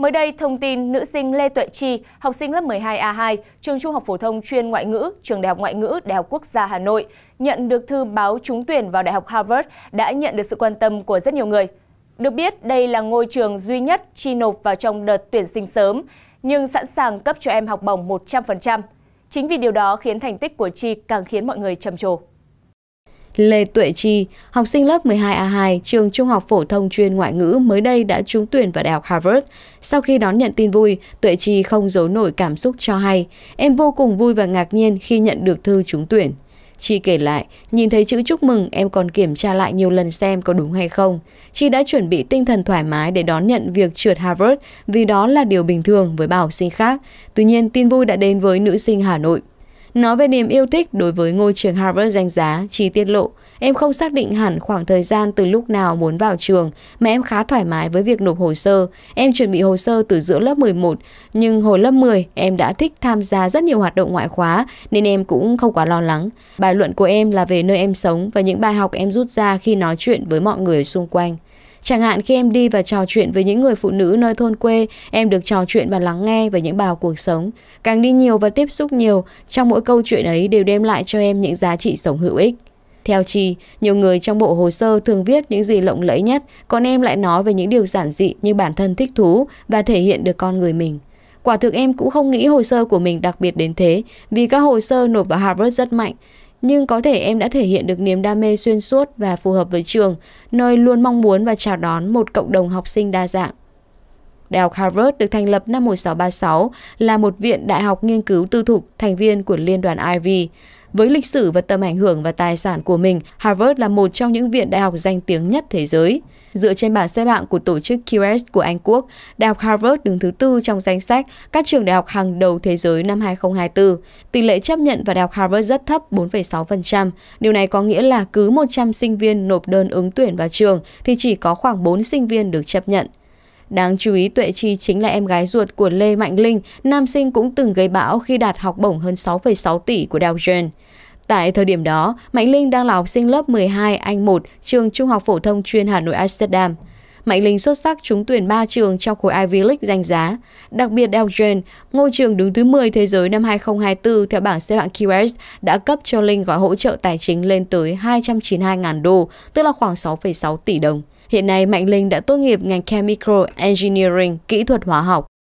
Mới đây, thông tin nữ sinh Lê Tuệ Chi, học sinh lớp 12A2, trường Trung học phổ thông chuyên ngoại ngữ, trường Đại học Ngoại ngữ, Đại học Quốc gia Hà Nội, nhận được thư báo trúng tuyển vào Đại học Harvard đã nhận được sự quan tâm của rất nhiều người. Được biết, đây là ngôi trường duy nhất chi nộp vào trong đợt tuyển sinh sớm, nhưng sẵn sàng cấp cho em học bổng 100%. Chính vì điều đó khiến thành tích của Chi càng khiến mọi người trầm trồ. Lê Tuệ Chi, học sinh lớp 12A2, trường trung học phổ thông chuyên ngoại ngữ mới đây đã trúng tuyển vào Đại học Harvard. Sau khi đón nhận tin vui, Tuệ Chi không giấu nổi cảm xúc cho hay, em vô cùng vui và ngạc nhiên khi nhận được thư trúng tuyển. Chi kể lại, nhìn thấy chữ chúc mừng em còn kiểm tra lại nhiều lần xem có đúng hay không. Chi đã chuẩn bị tinh thần thoải mái để đón nhận việc trượt Harvard vì đó là điều bình thường với bà học sinh khác. Tuy nhiên, tin vui đã đến với nữ sinh Hà Nội. Nói về niềm yêu thích đối với ngôi trường Harvard danh giá, Chi tiết lộ, em không xác định hẳn khoảng thời gian từ lúc nào muốn vào trường, mà em khá thoải mái với việc nộp hồ sơ. Em chuẩn bị hồ sơ từ giữa lớp 11, nhưng hồi lớp 10 em đã thích tham gia rất nhiều hoạt động ngoại khóa nên em cũng không quá lo lắng. Bài luận của em là về nơi em sống và những bài học em rút ra khi nói chuyện với mọi người xung quanh. Chẳng hạn khi em đi và trò chuyện với những người phụ nữ nơi thôn quê, em được trò chuyện và lắng nghe về những bào cuộc sống. Càng đi nhiều và tiếp xúc nhiều, trong mỗi câu chuyện ấy đều đem lại cho em những giá trị sống hữu ích. Theo chị, nhiều người trong bộ hồ sơ thường viết những gì lộng lẫy nhất, còn em lại nói về những điều giản dị như bản thân thích thú và thể hiện được con người mình. Quả thực em cũng không nghĩ hồ sơ của mình đặc biệt đến thế, vì các hồ sơ nộp vào Harvard rất mạnh. Nhưng có thể em đã thể hiện được niềm đam mê xuyên suốt và phù hợp với trường, nơi luôn mong muốn và chào đón một cộng đồng học sinh đa dạng. Đại học Harvard được thành lập năm 1636 là một viện đại học nghiên cứu tư thục thành viên của Liên đoàn Ivy. Với lịch sử và tầm ảnh hưởng và tài sản của mình, Harvard là một trong những viện đại học danh tiếng nhất thế giới. Dựa trên bảng xếp hạng của tổ chức QS của Anh Quốc, Đại học Harvard đứng thứ tư trong danh sách các trường đại học hàng đầu thế giới năm 2024. Tỷ lệ chấp nhận vào Đại học Harvard rất thấp 4,6%. Điều này có nghĩa là cứ 100 sinh viên nộp đơn ứng tuyển vào trường thì chỉ có khoảng 4 sinh viên được chấp nhận. Đáng chú ý Tuệ Chi chính là em gái ruột của Lê Mạnh Linh, nam sinh cũng từng gây bão khi đạt học bổng hơn 6,6 tỷ của Dow Jones. Tại thời điểm đó, Mạnh Linh đang là học sinh lớp 12 Anh 1, trường Trung học Phổ thông chuyên Hà Nội Amsterdam. Mạnh Linh xuất sắc trúng tuyển 3 trường trong khối Ivy League danh giá, đặc biệt Elgin, ngôi trường đứng thứ 10 thế giới năm 2024 theo bảng xếp hạng QS đã cấp cho Linh gói hỗ trợ tài chính lên tới 292.000 đô, tức là khoảng 6,6 tỷ đồng. Hiện nay, Mạnh Linh đã tốt nghiệp ngành Chemical Engineering, kỹ thuật hóa học,